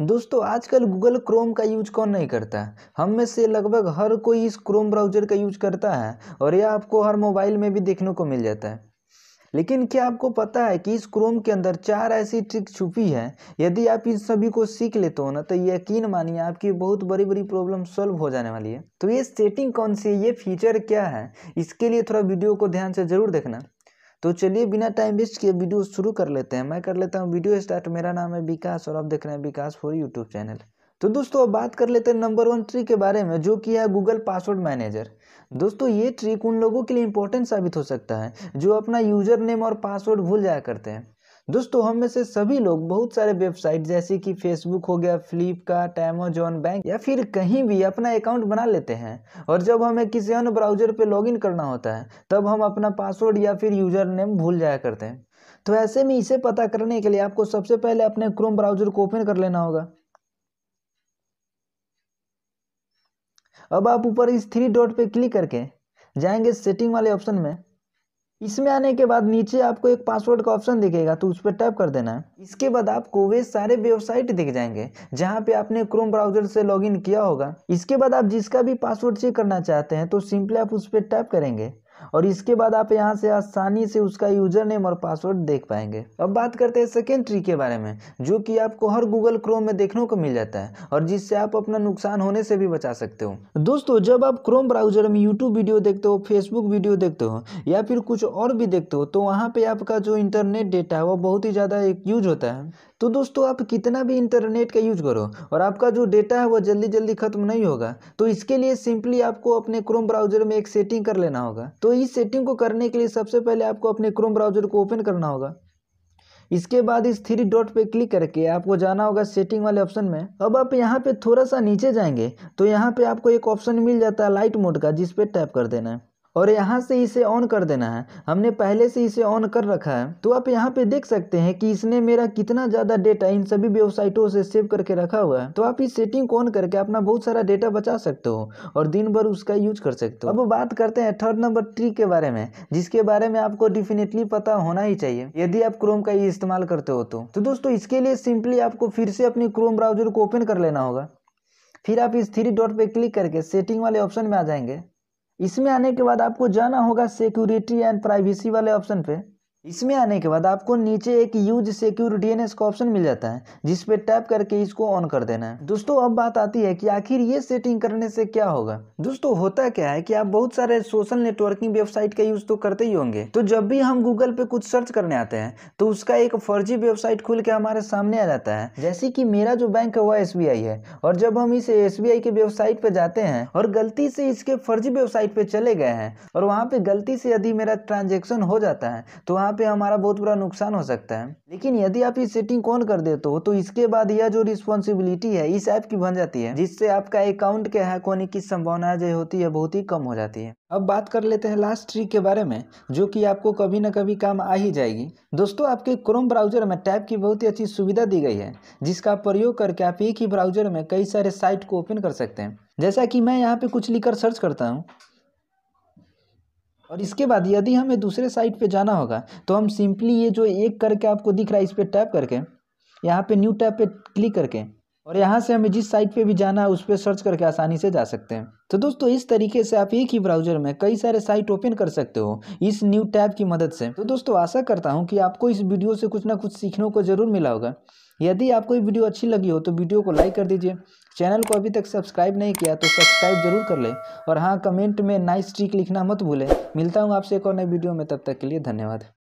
दोस्तों आजकल Google Chrome का यूज कौन नहीं करता हम में से लगभग हर कोई इस क्रोम ब्राउजर का यूज करता है और यह आपको हर मोबाइल में भी देखने को मिल जाता है लेकिन क्या आपको पता है कि इस क्रोम के अंदर चार ऐसी ट्रिक छुपी है यदि आप इन सभी को सीख लेते हो ना तो यकीन मानिए आपकी बहुत बड़ी बड़ी प्रॉब्लम सॉल्व हो जाने वाली है तो ये सेटिंग कौन सी है ये फीचर क्या है इसके लिए थोड़ा वीडियो को ध्यान से ज़रूर देखना तो चलिए बिना टाइम वेस्ट किए वीडियो शुरू कर लेते हैं मैं कर लेता हूँ वीडियो स्टार्ट मेरा नाम है विकास और आप देख रहे हैं विकास फॉर यूट्यूब चैनल तो दोस्तों अब बात कर लेते हैं नंबर वन ट्रिक के बारे में जो कि है गूगल पासवर्ड मैनेजर दोस्तों ये ट्रिक उन लोगों के लिए इंपॉर्टेंट साबित हो सकता है जो अपना यूजर नेम और पासवर्ड भूल जाया करते हैं दोस्तों हम में से सभी लोग बहुत सारे वेबसाइट जैसे कि फेसबुक हो गया फ्लिपकार्ट एमेजोन बैंक या फिर कहीं भी अपना अकाउंट बना लेते हैं और जब हमें किसी अन्य ब्राउजर पर लॉगिन करना होता है तब हम अपना पासवर्ड या फिर यूजर नेम भूल जाया करते हैं तो ऐसे में इसे पता करने के लिए आपको सबसे पहले अपने क्रोम ब्राउजर को ओपन कर लेना होगा अब आप ऊपर इस थ्री डॉट पे क्लिक करके जाएंगे सेटिंग वाले ऑप्शन में इसमें आने के बाद नीचे आपको एक पासवर्ड का ऑप्शन दिखेगा तो उस पर टैप कर देना है इसके बाद आपको वे सारे वेबसाइट दिख जाएंगे जहाँ पे आपने क्रोम ब्राउजर से लॉगिन किया होगा इसके बाद आप जिसका भी पासवर्ड चेक करना चाहते हैं तो सिंपली आप उस पर टैप करेंगे और इसके बाद आप यहाँ से आसानी से उसका यूज़र नेम और पासवर्ड देख पाएंगे अब बात करते हैं सेकेंड ट्री के बारे में जो कि आपको हर गूगल क्रोम में देखने को मिल जाता है और जिससे आप अपना नुकसान होने से भी बचा सकते हो दोस्तों जब आप क्रोम ब्राउजर में यूट्यूब वीडियो देखते हो फेसबुक वीडियो देखते हो या फिर कुछ और भी देखते हो तो वहाँ पर आपका जो इंटरनेट डेटा है वो बहुत ही ज़्यादा यूज होता है तो दोस्तों आप कितना भी इंटरनेट का यूज करो और आपका जो डेटा है वो जल्दी जल्दी खत्म नहीं होगा तो इसके लिए सिंपली आपको अपने क्रोम ब्राउजर में एक सेटिंग कर लेना होगा तो इस सेटिंग को करने के लिए सबसे पहले आपको अपने क्रोम ब्राउजर को ओपन करना होगा इसके बाद इस थ्री डॉट पे क्लिक करके आपको जाना होगा सेटिंग वाले ऑप्शन में अब आप यहाँ पे थोड़ा सा नीचे जाएंगे तो यहाँ पे आपको एक ऑप्शन मिल जाता है लाइट मोड का जिसपे टैप कर देना है और यहाँ से इसे ऑन कर देना है हमने पहले से इसे ऑन कर रखा है तो आप यहाँ पे देख सकते हैं कि इसने मेरा कितना ज़्यादा डेटा इन सभी वेबसाइटों से सेव करके रखा हुआ है तो आप इस सेटिंग को ऑन करके अपना बहुत सारा डेटा बचा सकते हो और दिन भर उसका यूज कर सकते हो अब बात करते हैं थर्ड नंबर ट्री के बारे में जिसके बारे में आपको डिफिनेटली पता होना ही चाहिए यदि आप क्रोम का ही इस्तेमाल करते हो तो, तो दोस्तों इसके लिए सिंपली आपको फिर से अपने क्रोम ब्राउजर को ओपन कर लेना होगा फिर आप इस थ्री डॉट पे क्लिक करके सेटिंग वाले ऑप्शन में आ जाएंगे इसमें आने के बाद आपको जाना होगा सिक्योरिटी एंड प्राइवेसी वाले ऑप्शन पे इसमें आने के बाद आपको नीचे एक यूज सिक्योर डीएनएस का ऑप्शन मिल जाता है जिस पे टैप करके इसको ऑन कर देना है दोस्तों अब बात आती है कि आखिर ये सेटिंग करने से क्या होगा दोस्तों होता क्या है कि आप बहुत सारे सोशल नेटवर्किंग वेबसाइट का यूज तो करते ही होंगे तो जब भी हम गूगल पे कुछ सर्च करने आते हैं तो उसका एक फर्जी वेबसाइट खुल के हमारे सामने आ जाता है जैसे की मेरा जो बैंक है वह एस है और जब हम इस एस के वेबसाइट पे जाते हैं और गलती से इसके फर्जी वेबसाइट पे चले गए हैं और वहाँ पे गलती से यदि मेरा ट्रांजेक्शन हो जाता है तो वहाँ यहाँ पे हमारा बहुत बड़ा नुकसान हो सकता है लेकिन यदि आप इस सेटिंग कौन कर देते हो तो इसके बाद यह जो रिस्पॉन्सिबिलिटी है इस ऐप की बन जाती है जिससे आपका अकाउंट के हैक होने की संभावना जो होती है बहुत ही कम हो जाती है अब बात कर लेते हैं लास्ट ट्रिक के बारे में जो कि आपको कभी ना कभी काम आ ही जाएगी दोस्तों आपके क्रोम ब्राउजर में टैब की बहुत ही अच्छी सुविधा दी गई है जिसका प्रयोग करके आप एक ही ब्राउजर में कई सारे साइट को ओपन कर सकते हैं जैसा कि मैं यहाँ पे कुछ लिखकर सर्च करता हूँ और इसके बाद यदि हमें दूसरे साइट पे जाना होगा तो हम सिंपली ये जो एक करके आपको दिख रहा है इस पर टैप करके यहाँ पे न्यू टैप पे क्लिक करके और यहाँ से हमें जिस साइट पे भी जाना है उस पर सर्च करके आसानी से जा सकते हैं तो दोस्तों इस तरीके से आप एक ही ब्राउजर में कई सारे साइट ओपन कर सकते हो इस न्यू टैब की मदद से तो दोस्तों आशा करता हूँ कि आपको इस वीडियो से कुछ ना कुछ सीखने को जरूर मिला होगा यदि आपको ये वीडियो अच्छी लगी हो तो वीडियो को लाइक कर दीजिए चैनल को अभी तक सब्सक्राइब नहीं किया तो सब्सक्राइब जरूर कर लें और हाँ कमेंट में नाइस ट्रिक लिखना मत भूलें मिलता हूँ आपसे एक और नई वीडियो में तब तक के लिए धन्यवाद